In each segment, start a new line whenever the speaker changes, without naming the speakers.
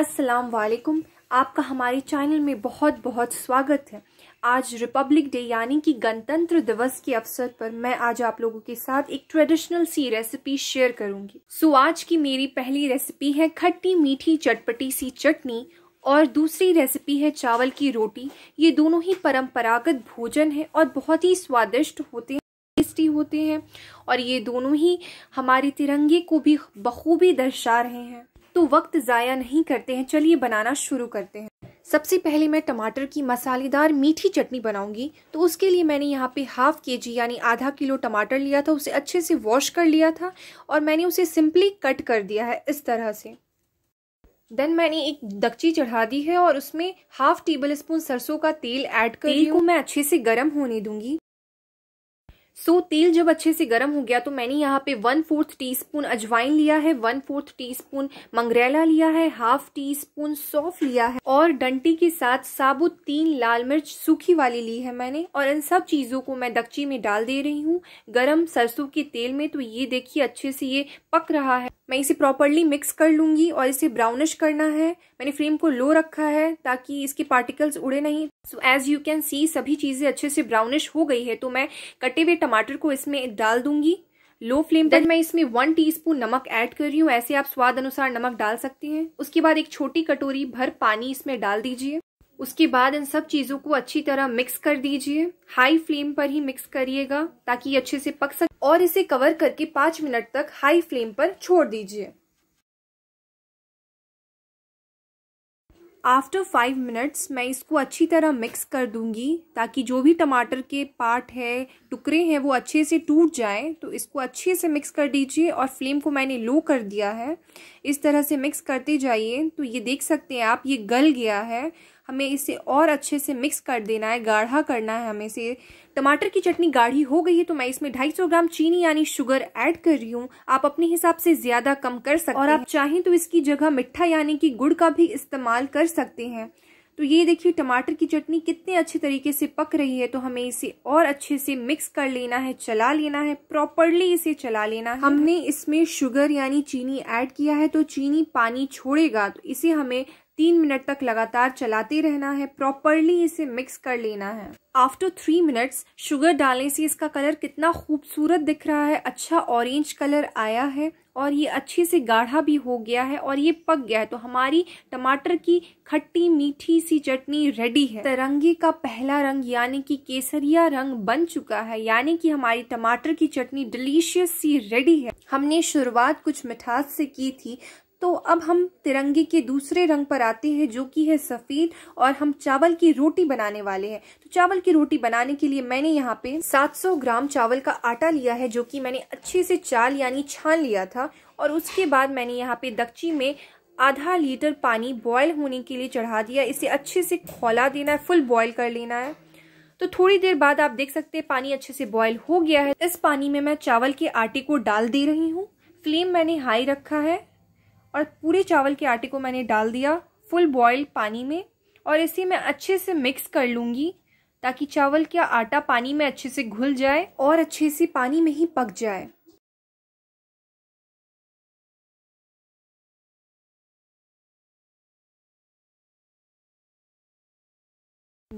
अस्सलाम वालेकुम आपका हमारे चैनल में बहुत बहुत स्वागत है आज रिपब्लिक डे यानी कि गणतंत्र दिवस के अवसर पर मैं आज आप लोगों के साथ एक ट्रेडिशनल सी रेसिपी शेयर करूंगी सो आज की मेरी पहली रेसिपी है खट्टी मीठी चटपटी सी चटनी और दूसरी रेसिपी है चावल की रोटी ये दोनों ही परंपरागत भोजन है और बहुत ही स्वादिष्ट होते हैं टेस्टी होते हैं और ये दोनों ही हमारे तिरंगे को भी बखूबी दर्शा रहे हैं तो वक्त ज़ाया नहीं करते हैं चलिए बनाना शुरू करते हैं सबसे पहले मैं टमाटर की मसालेदार मीठी चटनी बनाऊंगी तो उसके लिए मैंने यहाँ पे हाफ के जी यानी आधा किलो टमाटर लिया था उसे अच्छे से वॉश कर लिया था और मैंने उसे सिंपली कट कर दिया है इस तरह से देन मैंने एक दगची चढ़ा दी है और उसमें हाफ टेबल स्पून सरसों का तेल ऐड कर तेल को मैं अच्छे से गर्म होने दूंगी सो so, तेल जब अच्छे से गर्म हो गया तो मैंने यहाँ पे वन फोर्थ टी स्पून अजवाइन लिया है वन फोर्थ टी स्पून मंगरेला लिया है हाफ टी स्पून सौफ लिया है और डंटी के साथ साबुत तीन लाल मिर्च सूखी वाली ली है मैंने और इन सब चीज़ों को मैं दक्ची में डाल दे रही हूँ गर्म सरसों के तेल में तो ये देखिए अच्छे से ये पक रहा है मैं इसे प्रॉपरली मिक्स कर लूँगी और इसे ब्राउनिश करना है मैंने फ्लेम को लो रखा है ताकि इसके पार्टिकल्स उड़े नहीं so as you can see सभी चीज़ें अच्छे से ब्राउनिश हो गई है तो मैं कटे हुए टमाटर को इसमें डाल दूंगी लो फ्लेम पर मैं इसमें वन टीस्पून नमक ऐड कर रही हूँ ऐसे आप स्वाद अनुसार नमक डाल सकते हैं उसके बाद एक छोटी कटोरी भर पानी इसमें डाल दीजिए उसके बाद इन सब चीज़ों को अच्छी तरह मिक्स कर दीजिए हाई फ्लेम पर ही मिक्स करिएगा ताकि अच्छे से पक सके और इसे कवर करके पांच मिनट तक हाई फ्लेम पर छोड़ दीजिए आफ्टर फाइव मिनट्स मैं इसको अच्छी तरह मिक्स कर दूंगी ताकि जो भी टमाटर के पार्ट है टुकड़े हैं वो अच्छे से टूट जाए तो इसको अच्छे से मिक्स कर दीजिए और फ्लेम को मैंने लो कर दिया है इस तरह से मिक्स करते जाइए तो ये देख सकते हैं आप ये गल गया है हमें इसे और अच्छे से मिक्स कर देना है गाढ़ा करना है हमें इसे टमाटर की चटनी गाढ़ी हो गई है तो मैं इसमें 250 ग्राम चीनी यानी शुगर ऐड कर रही हूँ आप अपने हिसाब से ज्यादा कम कर सकते और आप चाहें तो इसकी जगह मिठा यानी कि गुड़ का भी इस्तेमाल कर सकते हैं तो ये देखिए टमाटर की चटनी कितने अच्छे तरीके से पक रही है तो हमें इसे और अच्छे से मिक्स कर लेना है चला लेना है प्रॉपरली इसे चला लेना है हमने इसमें शुगर यानी चीनी ऐड किया है तो चीनी पानी छोड़ेगा तो इसे हमें तीन मिनट तक लगातार चलाते रहना है प्रॉपरली इसे मिक्स कर लेना है आफ्टर थ्री मिनट्स शुगर डालने से इसका कलर कितना खूबसूरत दिख रहा है अच्छा ऑरेंज कलर आया है और ये अच्छे से गाढ़ा भी हो गया है और ये पक गया है तो हमारी टमाटर की खट्टी मीठी सी चटनी रेडी है तरंगे का पहला रंग यानी कि केसरिया रंग बन चुका है यानी कि हमारी टमाटर की चटनी डिलीशियस सी रेडी है हमने शुरुआत कुछ मिठास से की थी तो अब हम तिरंगे के दूसरे रंग पर आते हैं जो कि है सफ़ेद और हम चावल की रोटी बनाने वाले हैं तो चावल की रोटी बनाने के लिए मैंने यहाँ पे 700 ग्राम चावल का आटा लिया है जो कि मैंने अच्छे से चाल यानी छान लिया था और उसके बाद मैंने यहाँ पे दक्षी में आधा लीटर पानी बॉयल होने के लिए चढ़ा दिया इसे अच्छे से खोला देना है फुल बॉयल कर लेना है तो थोड़ी देर बाद आप देख सकते हैं पानी अच्छे से बॉयल हो गया है इस पानी में मैं चावल के आटे को डाल दे रही हूँ फ्लेम मैंने हाई रखा है और पूरे चावल के आटे को मैंने डाल दिया फुल बॉयल पानी में और इसे मैं अच्छे से मिक्स कर लूँगी ताकि चावल का आटा पानी में अच्छे से घुल जाए और अच्छे से पानी में ही पक जाए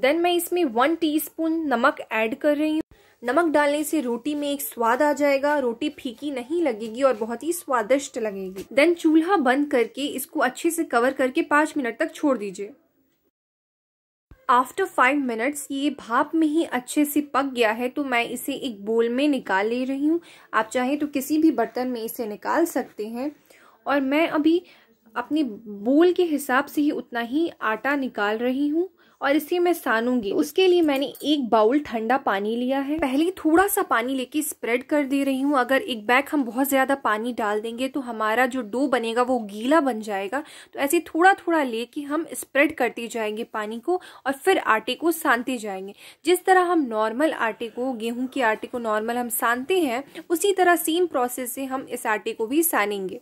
देन मैं इसमें वन टीस्पून नमक ऐड कर रही हूँ नमक डालने से रोटी में एक स्वाद आ जाएगा रोटी फीकी नहीं लगेगी और बहुत ही स्वादिष्ट लगेगी देन चूल्हा बंद करके इसको अच्छे से कवर करके पांच मिनट तक छोड़ दीजिए आफ्टर फाइव मिनट्स ये भाप में ही अच्छे से पक गया है तो मैं इसे एक बोल में निकाल ले रही हूँ आप चाहें तो किसी भी बर्तन में इसे निकाल सकते हैं और मैं अभी अपने बोल के हिसाब से ही उतना ही आटा निकाल रही हूँ और इसे मैं सानूंगी उसके लिए मैंने एक बाउल ठंडा पानी लिया है पहले थोड़ा सा पानी लेके स्प्रेड कर दे रही हूँ अगर एक बैग हम बहुत ज़्यादा पानी डाल देंगे तो हमारा जो डो बनेगा वो गीला बन जाएगा तो ऐसे थोड़ा थोड़ा लेके हम स्प्रेड करते जाएंगे पानी को और फिर आटे को सानते जाएंगे जिस तरह हम नॉर्मल आटे को गेहूं के आटे को नॉर्मल हम सानते हैं उसी तरह सेम प्रोसेस से हम इस आटे को भी सानेंगे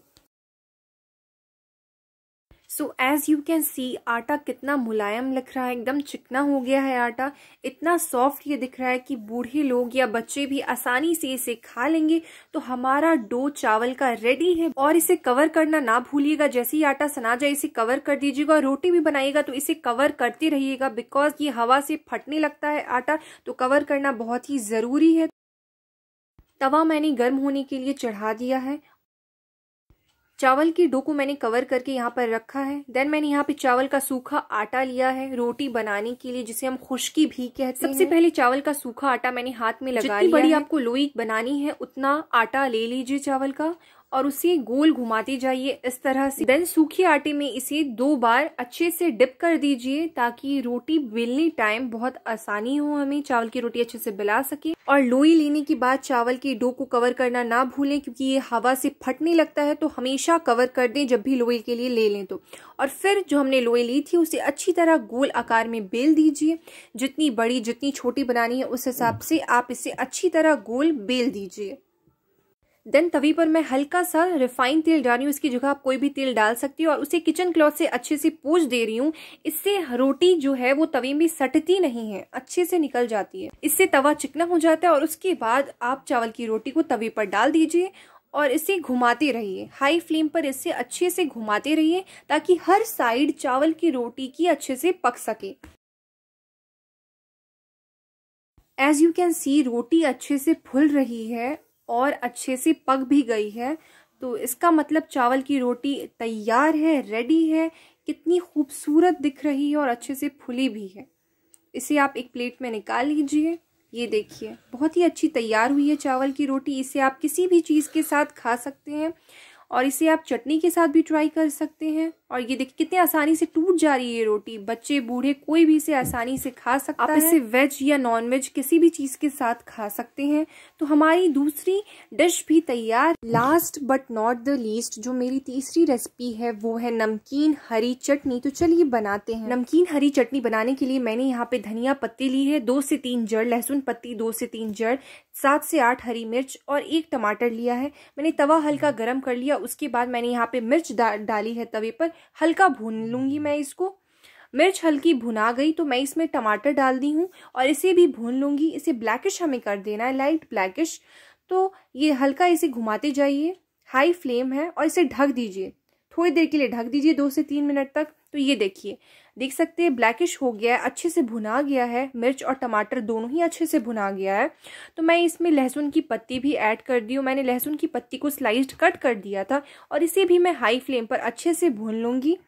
so as you can see आटा कितना मुलायम लग रहा है एकदम चिकना हो गया है आटा इतना सॉफ्ट ये दिख रहा है कि बूढ़े लोग या बच्चे भी आसानी से इसे खा लेंगे तो हमारा डो चावल का रेडी है और इसे कवर करना ना भूलिएगा जैसे ही आटा सना जाए इसे कवर कर दीजिएगा रोटी भी बनाइएगा तो इसे कवर करते रहिएगा बिकॉज ये हवा से फटने लगता है आटा तो कवर करना बहुत ही ज़रूरी है तवा मैंने गर्म होने के लिए चढ़ा दिया है चावल की डो को मैंने कवर करके यहाँ पर रखा है देन मैंने यहाँ पे चावल का सूखा आटा लिया है रोटी बनाने के लिए जिसे हम खुशकी भी कहते सबसे हैं सबसे पहले चावल का सूखा आटा मैंने हाथ में लगा लिया बड़ी आपको लोई बनानी है उतना आटा ले लीजिए चावल का और उसे गोल घुमाते जाइए इस तरह से देन सूखे आटे में इसे दो बार अच्छे से डिप कर दीजिए ताकि रोटी बेलने टाइम बहुत आसानी हो हमें चावल की रोटी अच्छे से बिला सके और लोई लेने के बाद चावल के डो को कवर करना ना भूलें क्योंकि ये हवा से फटने लगता है तो हमेशा कवर कर दें जब भी लोई के लिए ले लें तो और फिर जो हमने लोई ली थी उसे अच्छी तरह गोल आकार में बेल दीजिए जितनी बड़ी जितनी छोटी बनानी है उस हिसाब से आप इसे अच्छी तरह गोल बेल दीजिए देन तवी पर मैं हल्का सा रिफाइन तेल डाल रही हूँ इसकी जगह आप कोई भी तेल डाल सकती हो और उसे किचन क्लॉथ से अच्छे से पूछ दे रही हूँ इससे रोटी जो है वो तवी में सटती नहीं है अच्छे से निकल जाती है इससे तवा चिकना हो जाता है और उसके बाद आप चावल की रोटी को तवे पर डाल दीजिए और इसे घुमाते रहिए हाई फ्लेम पर इसे अच्छे से घुमाते रहिए ताकि हर साइड चावल की रोटी की अच्छे से पक सके एज यू कैन सी रोटी अच्छे से फूल रही है और अच्छे से पक भी गई है तो इसका मतलब चावल की रोटी तैयार है रेडी है कितनी खूबसूरत दिख रही है और अच्छे से फूली भी है इसे आप एक प्लेट में निकाल लीजिए ये देखिए बहुत ही अच्छी तैयार हुई है चावल की रोटी इसे आप किसी भी चीज़ के साथ खा सकते हैं और इसे आप चटनी के साथ भी ट्राई कर सकते हैं और ये देखिए कितने आसानी से टूट जा रही है ये रोटी बच्चे बूढ़े कोई भी इसे आसानी से खा सकता आप है आप इसे वेज या नॉन वेज किसी भी चीज़ के साथ खा सकते हैं तो हमारी दूसरी डिश भी तैयार last but not the least जो मेरी तीसरी रेसिपी है वो है नमकीन हरी चटनी तो चलिए बनाते हैं नमकीन हरी चटनी बनाने के लिए मैंने यहाँ पे धनिया पत्ती ली है दो से तीन जड़ लहसुन पत्ती दो से तीन जड़ सात से आठ हरी मिर्च और एक टमाटर लिया है मैंने तवा हल्का गर्म कर लिया उसके बाद मैंने यहाँ पे मिर्च डा, डाली है तवे पर हल्का भून लूँगी मैं इसको मिर्च हल्की भुना गई तो मैं इसमें टमाटर डाल दी हूँ और इसे भी भून लूँगी इसे ब्लैकिश हमें कर देना है लाइट ब्लैकिश तो ये हल्का इसे घुमाते जाइए हाई फ्लेम है और इसे ढक दीजिए थोड़ी देर के लिए ढक दीजिए दो से तीन मिनट तक तो ये देखिए देख सकते हैं ब्लैकिश हो गया है अच्छे से भुना गया है मिर्च और टमाटर दोनों ही अच्छे से भुना गया है तो मैं इसमें लहसुन की पत्ती भी ऐड कर दी हूँ मैंने लहसुन की पत्ती को स्लाइस्ड कट कर दिया था और इसे भी मैं हाई फ्लेम पर अच्छे से भून लूँगी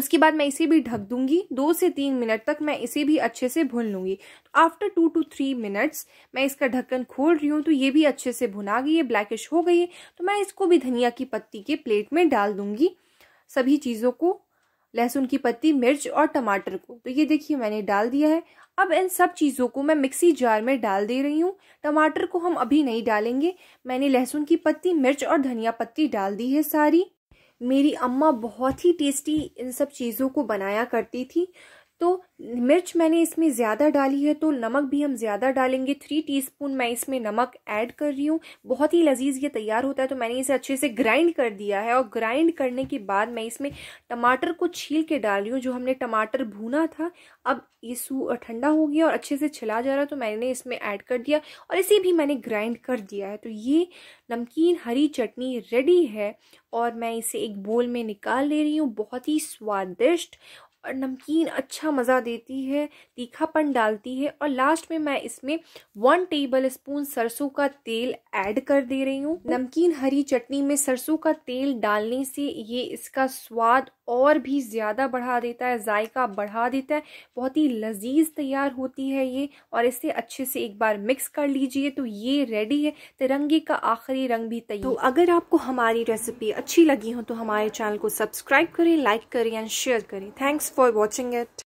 उसके बाद मैं इसे भी ढक दूंगी दो से तीन मिनट तक मैं इसे भी अच्छे से भून लूंगी after two to three minutes मैं इसका ढक्कन खोल रही हूँ तो ये भी अच्छे से भुना गई है ब्लैकिश हो गई है तो मैं इसको भी धनिया की पत्ती के प्लेट में डाल दूंगी सभी चीज़ों को लहसुन की पत्ती मिर्च और टमाटर को तो ये देखिए मैंने डाल दिया है अब इन सब चीज़ों को मैं मिक्सी जार में डाल दे रही हूँ टमाटर को हम अभी नहीं डालेंगे मैंने लहसुन की पत्ती मिर्च और धनिया पत्ती डाल दी है सारी मेरी अम्मा बहुत ही टेस्टी इन सब चीज़ों को बनाया करती थी तो मिर्च मैंने इसमें ज़्यादा डाली है तो नमक भी हम ज़्यादा डालेंगे थ्री टीस्पून मैं इसमें नमक ऐड कर रही हूँ बहुत ही लजीज ये तैयार होता है तो मैंने इसे अच्छे से ग्राइंड कर दिया है और ग्राइंड करने के बाद मैं इसमें टमाटर को छील के डाल रही हूँ जो हमने टमाटर भूना था अब ये सू ठंडा हो गया और अच्छे से छिला जा रहा तो मैंने इसमें ऐड कर दिया और इसे भी मैंने ग्राइंड कर दिया है तो ये नमकीन हरी चटनी रेडी है और मैं इसे एक बोल में निकाल ले रही हूँ बहुत ही स्वादिष्ट और नमकीन अच्छा मज़ा देती है तीखापन डालती है और लास्ट में मैं इसमें वन टेबल स्पून सरसों का तेल ऐड कर दे रही हूँ नमकीन हरी चटनी में सरसों का तेल डालने से ये इसका स्वाद और भी ज़्यादा बढ़ा देता है जायका बढ़ा देता है बहुत ही लजीज तैयार होती है ये और इसे अच्छे से एक बार मिक्स कर लीजिए तो ये रेडी है तिरंगे का आखिरी रंग भी तैयार तो अगर आपको हमारी रेसिपी अच्छी लगी हो तो हमारे चैनल को सब्सक्राइब करें लाइक करें एंड शेयर करें थैंक्स फॉर वॉचिंग इट